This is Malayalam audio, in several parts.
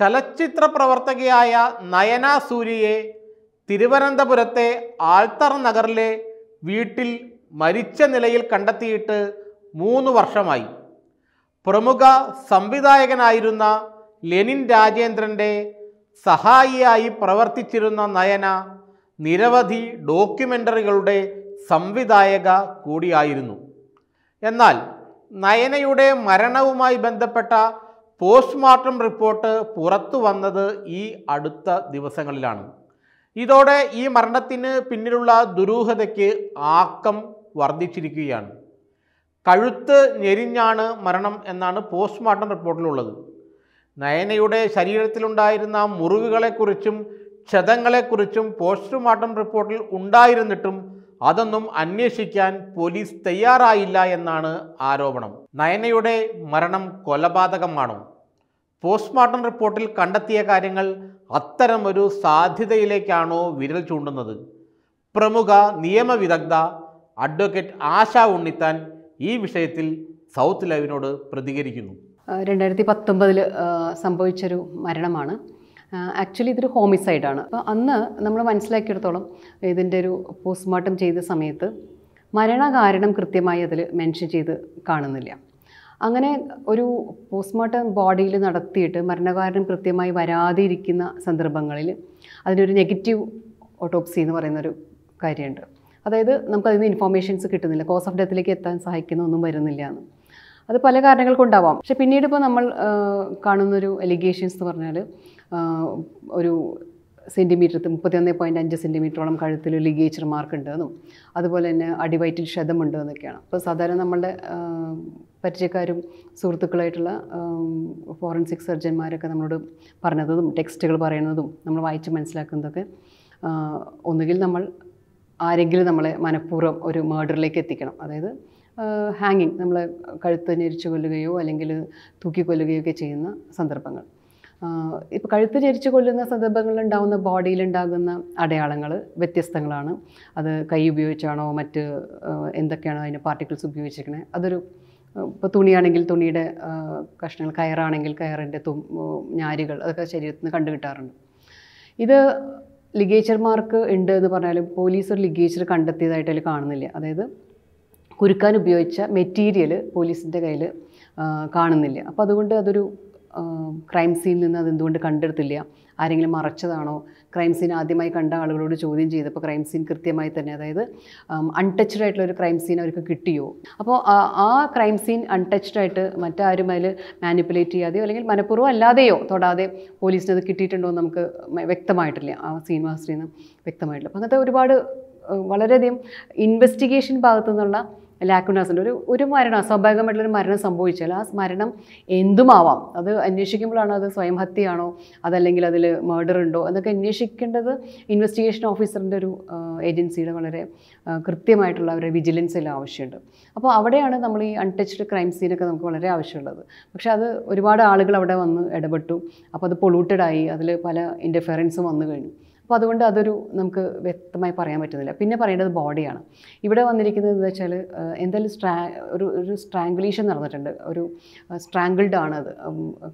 ചലച്ചിത്ര പ്രവർത്തകയായ നയന സൂര്യയെ തിരുവനന്തപുരത്തെ ആൾത്തർ നഗറിലെ വീട്ടിൽ മരിച്ച നിലയിൽ കണ്ടെത്തിയിട്ട് മൂന്ന് വർഷമായി പ്രമുഖ സംവിധായകനായിരുന്ന ലെനിൻ രാജേന്ദ്രൻ്റെ സഹായിയായി പ്രവർത്തിച്ചിരുന്ന നയന നിരവധി ഡോക്യുമെൻ്ററികളുടെ സംവിധായക കൂടിയായിരുന്നു എന്നാൽ നയനയുടെ മരണവുമായി ബന്ധപ്പെട്ട പോസ്റ്റ്മോർട്ടം റിപ്പോർട്ട് പുറത്തു വന്നത് ഈ അടുത്ത ദിവസങ്ങളിലാണ് ഇതോടെ ഈ മരണത്തിന് പിന്നിലുള്ള ദുരൂഹതയ്ക്ക് ആക്കം വർദ്ധിച്ചിരിക്കുകയാണ് കഴുത്ത് ഞെരിഞ്ഞാണ് മരണം എന്നാണ് പോസ്റ്റ്മോർട്ടം റിപ്പോർട്ടിലുള്ളത് നയനയുടെ ശരീരത്തിലുണ്ടായിരുന്ന മുറിവുകളെക്കുറിച്ചും ക്ഷതങ്ങളെക്കുറിച്ചും പോസ്റ്റ്മോർട്ടം റിപ്പോർട്ടിൽ ഉണ്ടായിരുന്നിട്ടും അതൊന്നും അന്വേഷിക്കാൻ പോലീസ് തയ്യാറായില്ല എന്നാണ് ആരോപണം നയനയുടെ മരണം കൊലപാതകമാണോ പോസ്റ്റ്മോർട്ടം റിപ്പോർട്ടിൽ കണ്ടെത്തിയ കാര്യങ്ങൾ അത്തരമൊരു സാധ്യതയിലേക്കാണോ വിരൽ ചൂണ്ടുന്നത് പ്രമുഖ നിയമവിദഗ്ധ അഡ്വക്കേറ്റ് ആശ ഉണ്ണിത്താൻ ഈ വിഷയത്തിൽ സൗത്ത് ലൈവിനോട് പ്രതികരിക്കുന്നു രണ്ടായിരത്തി പത്തൊമ്പതിൽ സംഭവിച്ചൊരു മരണമാണ് ആക്ച്വലി ഇതൊരു ഹോമിസൈഡാണ് അപ്പോൾ അന്ന് നമ്മൾ മനസ്സിലാക്കിയിടത്തോളം ഇതിൻ്റെ ഒരു പോസ്റ്റ്മോർട്ടം ചെയ്ത സമയത്ത് മരണകാരണം കൃത്യമായി അതിൽ മെൻഷൻ ചെയ്ത് കാണുന്നില്ല അങ്ങനെ ഒരു പോസ്റ്റ്മോർട്ടം ബോഡിയിൽ നടത്തിയിട്ട് മരണകാരണം കൃത്യമായി വരാതിരിക്കുന്ന സന്ദർഭങ്ങളിൽ അതിനൊരു നെഗറ്റീവ് ഓട്ടോപ്സി എന്ന് പറയുന്നൊരു കാര്യമുണ്ട് അതായത് അതിൽ നിന്ന് ഇൻഫോർമേഷൻസ് കിട്ടുന്നില്ല കോസ് ഓഫ് ഡെത്തിലേക്ക് എത്താൻ സഹായിക്കുന്ന ഒന്നും വരുന്നില്ല എന്ന് അത് പല കാരണങ്ങൾ കൊണ്ടാവാം പക്ഷെ പിന്നീട് ഇപ്പോൾ നമ്മൾ കാണുന്നൊരു എലിഗേഷൻസ് എന്ന് പറഞ്ഞാൽ ഒരു സെൻറ്റിമീറ്റർ മുപ്പത്തിയൊന്ന് പോയിൻറ്റ് അഞ്ച് സെൻറ്റിമീറ്ററോളം കഴുത്തിൽ ലിഗേച്ചർ മാർക്ക് ഉണ്ടെന്നും അതുപോലെ തന്നെ അടിവയറ്റിൽ ക്ഷതമുണ്ട് എന്നൊക്കെയാണ് അപ്പോൾ സാധാരണ നമ്മളുടെ പരിചയക്കാരും സുഹൃത്തുക്കളായിട്ടുള്ള ഫോറൻസിക് സർജന്മാരൊക്കെ നമ്മളോട് പറഞ്ഞതും ടെക്സ്റ്റുകൾ പറയുന്നതും നമ്മൾ വായിച്ച് മനസ്സിലാക്കുന്നതൊക്കെ ഒന്നുകിൽ നമ്മൾ ആരെങ്കിലും നമ്മളെ മനഃപൂർവ്വം ഒരു മേഡറിലേക്ക് എത്തിക്കണം അതായത് ഹാങ്ങിങ് നമ്മളെ കഴുത്ത് ഞെരിച്ചു കൊല്ലുകയോ അല്ലെങ്കിൽ തൂക്കിക്കൊല്ലുകയോ ഒക്കെ ചെയ്യുന്ന സന്ദർഭങ്ങൾ ഇപ്പോൾ കഴുത്ത് ഞെരിച്ചു കൊല്ലുന്ന സന്ദർഭങ്ങളിലുണ്ടാകുന്ന ബോഡിയിലുണ്ടാകുന്ന അടയാളങ്ങൾ വ്യത്യസ്തങ്ങളാണ് അത് കൈ ഉപയോഗിച്ചാണോ മറ്റ് എന്തൊക്കെയാണോ അതിൻ്റെ പാർട്ടിക്കിൾസ് ഉപയോഗിച്ചിരിക്കുന്നത് അതൊരു ഇപ്പോൾ തുണിയാണെങ്കിൽ തുണിയുടെ കഷ്ണങ്ങൾ കയറാണെങ്കിൽ കയറിൻ്റെ തും അതൊക്കെ ശരീരത്തിൽ നിന്ന് കണ്ടു കിട്ടാറുണ്ട് ഇത് ലിഗേച്ചർമാർക്ക് ഉണ്ട് എന്ന് പറഞ്ഞാലും പോലീസ് ഒരു ലിഗേച്ചർ കണ്ടെത്തിയതായിട്ട് അതിൽ കാണുന്നില്ല അതായത് കുരുക്കാൻ ഉപയോഗിച്ച മെറ്റീരിയൽ പോലീസിൻ്റെ കയ്യിൽ കാണുന്നില്ല അപ്പോൾ അതുകൊണ്ട് അതൊരു ക്രൈം സീനിൽ നിന്ന് അതെന്തുകൊണ്ട് കണ്ടെടുത്തില്ല ആരെങ്കിലും മറച്ചതാണോ ക്രൈം സീൻ ആദ്യമായി കണ്ട ആളുകളോട് ചോദ്യം ചെയ്തപ്പോൾ ക്രൈം സീൻ കൃത്യമായി തന്നെ അതായത് അൺടച്ച്ഡ് ആയിട്ടുള്ള ഒരു ക്രൈം സീൻ അവർക്ക് കിട്ടിയോ അപ്പോൾ ആ ക്രൈം സീൻ അൺടച്ച്ഡ് ആയിട്ട് മറ്റാരും അതിൽ മാനിപ്പുലേറ്റ് ചെയ്യാതെയോ അല്ലെങ്കിൽ മനഃപൂർവ്വം അല്ലാതെയോ തൊടാതെ പോലീസിന് അത് കിട്ടിയിട്ടുണ്ടോ എന്ന് നമുക്ക് വ്യക്തമായിട്ടില്ല ആ സീൻ മാസ്റ്ററിൽ വ്യക്തമായിട്ടില്ല അപ്പോൾ അങ്ങനത്തെ ഒരുപാട് വളരെയധികം ഇൻവെസ്റ്റിഗേഷൻ ഭാഗത്തു നിന്നുള്ള ലാക്കുണ്ടാസ് ഉണ്ട് ഒരു ഒരു മരണം സ്വാഭാവികമായിട്ടുള്ളൊരു മരണം സംഭവിച്ചാൽ ആ മരണം എന്തുമാവാം അത് അന്വേഷിക്കുമ്പോഴാണ് അത് സ്വയം ഹത്യയാണോ അതല്ലെങ്കിൽ അതിൽ മേർഡർ ഉണ്ടോ എന്നൊക്കെ അന്വേഷിക്കേണ്ടത് ഇൻവെസ്റ്റിഗേഷൻ ഓഫീസറിൻ്റെ ഒരു ഏജൻസിയുടെ വളരെ കൃത്യമായിട്ടുള്ള ഒരു വിജിലൻസിൽ ആവശ്യമുണ്ട് അപ്പോൾ അവിടെയാണ് നമ്മൾ ഈ അൺടച്ച്ഡ് ക്രൈം സീനൊക്കെ നമുക്ക് വളരെ ആവശ്യമുള്ളത് പക്ഷേ അത് ഒരുപാട് ആളുകൾ അവിടെ വന്ന് ഇടപെട്ടു അപ്പോൾ അത് പൊളൂട്ടഡായി അതിൽ പല ഇൻ്റർഫിയറൻസും വന്നു കഴിഞ്ഞു അപ്പോൾ അതുകൊണ്ട് അതൊരു നമുക്ക് വ്യക്തമായി പറയാൻ പറ്റുന്നില്ല പിന്നെ പറയേണ്ടത് ബോഡിയാണ് ഇവിടെ വന്നിരിക്കുന്നത് എന്താ വെച്ചാൽ എന്തായാലും സ്ട്രാ ഒരു ഒരു സ്ട്രാങ്കുലേഷൻ നടന്നിട്ടുണ്ട് ഒരു സ്ട്രാങ്കിൾഡ് ആണ് അത്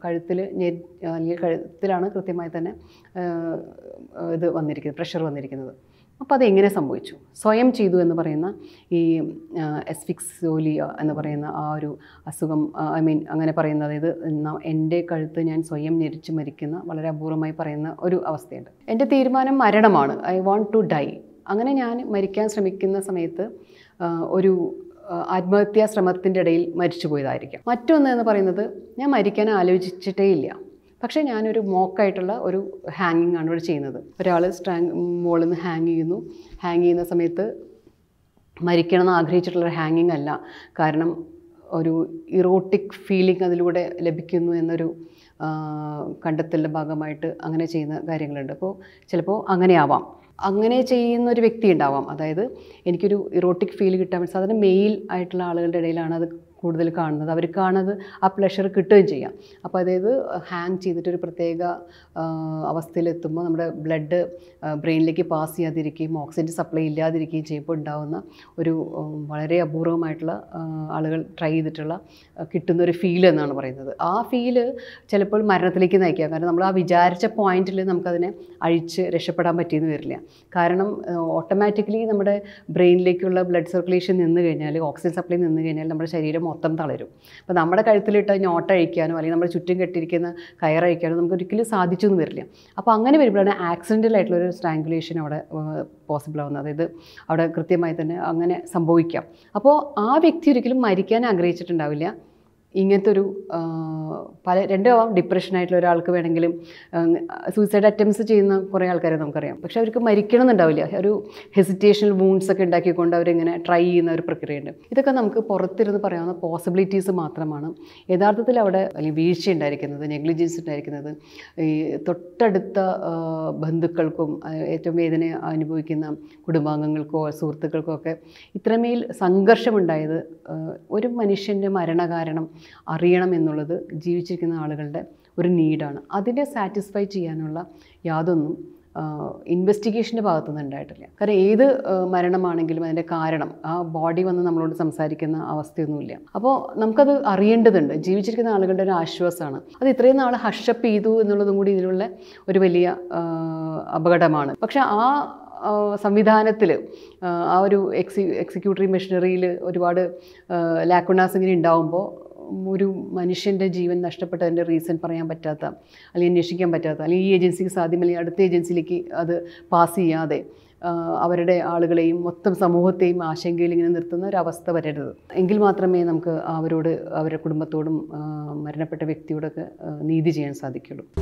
കഴുത്തിൽ അല്ലെങ്കിൽ കഴുത്തിലാണ് കൃത്യമായി തന്നെ ഇത് വന്നിരിക്കുന്നത് പ്രഷർ വന്നിരിക്കുന്നത് അപ്പോൾ അതെങ്ങനെ സംഭവിച്ചു സ്വയം ചെയ്തു എന്ന് പറയുന്ന ഈ എസ്ഫിക്സോലിയ എന്ന് പറയുന്ന ആ ഒരു അസുഖം ഐ മീൻ അങ്ങനെ പറയുന്ന അതായത് എൻ്റെ കഴുത്ത് ഞാൻ സ്വയം ഞെരിച്ച് മരിക്കുന്ന വളരെ അപൂർവമായി പറയുന്ന ഒരു അവസ്ഥയുണ്ട് എൻ്റെ തീരുമാനം മരണമാണ് ഐ വാണ്ട് ടു ഡൈ അങ്ങനെ ഞാൻ മരിക്കാൻ ശ്രമിക്കുന്ന സമയത്ത് ഒരു ആത്മഹത്യാ ശ്രമത്തിൻ്റെ ഇടയിൽ മരിച്ചു പോയതായിരിക്കാം മറ്റൊന്ന് എന്ന് പറയുന്നത് ഞാൻ മരിക്കാൻ ആലോചിച്ചിട്ടേ ഇല്ല പക്ഷേ ഞാനൊരു മോക്കായിട്ടുള്ള ഒരു ഹാങ്ങിങ് ആണ് ഇവിടെ ചെയ്യുന്നത് ഒരാൾ സ്ട്രാങ് മുകളിൽ നിന്ന് ഹാങ് ചെയ്യുന്നു ഹാങ് ചെയ്യുന്ന സമയത്ത് മരിക്കണമെന്ന് ആഗ്രഹിച്ചിട്ടുള്ളൊരു ഹാങ്ങിങ് അല്ല കാരണം ഒരു ഇറോട്ടിക് ഫീലിംഗ് അതിലൂടെ ലഭിക്കുന്നു എന്നൊരു കണ്ടെത്തലിൻ്റെ ഭാഗമായിട്ട് അങ്ങനെ ചെയ്യുന്ന കാര്യങ്ങളുണ്ട് അപ്പോൾ ചിലപ്പോൾ അങ്ങനെയാവാം അങ്ങനെ ചെയ്യുന്ന ഒരു വ്യക്തി ഉണ്ടാവാം അതായത് എനിക്കൊരു ഇറോട്ടിക് ഫീൽ കിട്ടാൻ സാധാരണ മെയിൽ ആയിട്ടുള്ള ആളുകളുടെ ഇടയിലാണ് അത് കൂടുതൽ കാണുന്നത് അവർക്കാണത് ആ പ്ലഷർ കിട്ടുകയും ചെയ്യാം അപ്പോൾ അതായത് ഹാങ് ചെയ്തിട്ടൊരു പ്രത്യേക അവസ്ഥയിലെത്തുമ്പോൾ നമ്മുടെ ബ്ലഡ് ബ്രെയിനിലേക്ക് പാസ് ചെയ്യാതിരിക്കുകയും ഓക്സിജൻ സപ്ലൈ ഇല്ലാതിരിക്കുകയും ചെയ്യുമ്പോൾ ഉണ്ടാകുന്ന ഒരു വളരെ അപൂർവമായിട്ടുള്ള ആളുകൾ ട്രൈ ചെയ്തിട്ടുള്ള കിട്ടുന്ന ഒരു ഫീൽ എന്നാണ് പറയുന്നത് ആ ഫീല് ചിലപ്പോൾ മരണത്തിലേക്ക് നയിക്കാം കാരണം നമ്മൾ ആ വിചാരിച്ച പോയിന്റിൽ നമുക്കതിനെ അഴിച്ച് രക്ഷപ്പെടാൻ പറ്റിയെന്ന് വരില്ല കാരണം ഓട്ടോമാറ്റിക്കലി നമ്മുടെ ബ്രെയിനിലേക്കുള്ള ബ്ലഡ് സർക്കുലേഷൻ നിന്ന് കഴിഞ്ഞാൽ ഓക്സിജൻ സപ്ലൈ നിന്ന് കഴിഞ്ഞാൽ നമ്മുടെ ശരീരം മൊത്തം തളരും അപ്പോൾ നമ്മുടെ കഴുത്തിലിട്ട് അഴിക്കാനോ അല്ലെങ്കിൽ നമ്മുടെ ചുറ്റും കെട്ടിയിരിക്കുന്ന കയറഴിക്കാനോ നമുക്ക് ഒരിക്കലും സാധിച്ചു എന്ന് വരില്ല അപ്പോൾ അങ്ങനെ വരുമ്പോഴാണ് ആക്സിഡൻ്റൽ ആയിട്ടുള്ള ഒരു സ്ട്രാങ്കുലേഷൻ അവിടെ പോസിബിൾ ആവുന്നത് അതായത് അവിടെ കൃത്യമായി തന്നെ അങ്ങനെ സംഭവിക്കാം അപ്പോൾ ആ വ്യക്തി ഒരിക്കലും മരിക്കാൻ ആഗ്രഹിച്ചിട്ടുണ്ടാവില്ല ഇങ്ങനത്തെ ഒരു പല രണ്ടാവാം ആയിട്ടുള്ള ഒരാൾക്ക് വേണമെങ്കിലും സൂയിസൈഡ് അറ്റംപ്റ്റ്സ് ചെയ്യുന്ന കുറേ ആൾക്കാരെ നമുക്കറിയാം പക്ഷെ അവർക്ക് മരിക്കണമെന്നുണ്ടാവില്ല ഒരു ഹെസിറ്റേഷണൽ വൂൺസ് ഒക്കെ ഉണ്ടാക്കിക്കൊണ്ട് അവരിങ്ങനെ ട്രൈ ചെയ്യുന്ന ഒരു പ്രക്രിയയുണ്ട് ഇതൊക്കെ നമുക്ക് പുറത്തിരുന്ന് പറയാവുന്ന പോസിബിലിറ്റീസ് മാത്രമാണ് യഥാർത്ഥത്തിൽ അവിടെ അല്ലെങ്കിൽ വീഴ്ച ഉണ്ടായിരിക്കുന്നത് നെഗ്ലിജൻസ് ഉണ്ടായിരിക്കുന്നത് ഈ തൊട്ടടുത്ത ബന്ധുക്കൾക്കും ഏറ്റവും വേദന അനുഭവിക്കുന്ന കുടുംബാംഗങ്ങൾക്കോ സുഹൃത്തുക്കൾക്കോ ഒക്കെ ഇത്രമേൽ സംഘർഷമുണ്ടായത് ഒരു മനുഷ്യൻ്റെ മരണകാരണം അറിയണം എന്നുള്ളത് ജീവിച്ചിരിക്കുന്ന ആളുകളുടെ ഒരു നീഡാണ് അതിനെ സാറ്റിസ്ഫൈ ചെയ്യാനുള്ള യാതൊന്നും ഇൻവെസ്റ്റിഗേഷൻ്റെ ഭാഗത്തുനിന്ന് ഉണ്ടായിട്ടില്ല കാരണം ഏത് മരണമാണെങ്കിലും അതിൻ്റെ കാരണം ആ ബോഡി വന്ന് നമ്മളോട് സംസാരിക്കുന്ന അവസ്ഥയൊന്നുമില്ല അപ്പോൾ നമുക്കത് അറിയേണ്ടതുണ്ട് ജീവിച്ചിരിക്കുന്ന ആളുകളുടെ ഒരു ആശ്വാസമാണ് അത് ഇത്രയും നാൾ ഹഷപ്പ് ചെയ്തു എന്നുള്ളതും കൂടി ഇതിലുള്ള ഒരു വലിയ അപകടമാണ് പക്ഷേ ആ സംവിധാനത്തിൽ ആ ഒരു എക്സി എക്സിക്യൂട്ടറി മെഷീനറിയിൽ ഒരുപാട് ലാക്കുണാസ് ഇങ്ങനെ ഉണ്ടാകുമ്പോൾ ഒരു മനുഷ്യൻ്റെ ജീവൻ നഷ്ടപ്പെട്ടതിൻ്റെ റീസൺ പറയാൻ പറ്റാത്ത അല്ലെങ്കിൽ അന്വേഷിക്കാൻ പറ്റാത്ത അല്ലെങ്കിൽ ഈ ഏജൻസിക്ക് സാധ്യമല്ലെങ്കിൽ അടുത്ത ഏജൻസിയിലേക്ക് അത് പാസ് ചെയ്യാതെ അവരുടെ ആളുകളെയും മൊത്തം സമൂഹത്തെയും ആശങ്കയിൽ ഇങ്ങനെ നിർത്തുന്ന ഒരവസ്ഥ വരരുത് എങ്കിൽ മാത്രമേ നമുക്ക് അവരോട് അവരുടെ കുടുംബത്തോടും മരണപ്പെട്ട വ്യക്തിയോടൊക്കെ നീതി ചെയ്യാൻ സാധിക്കുള്ളൂ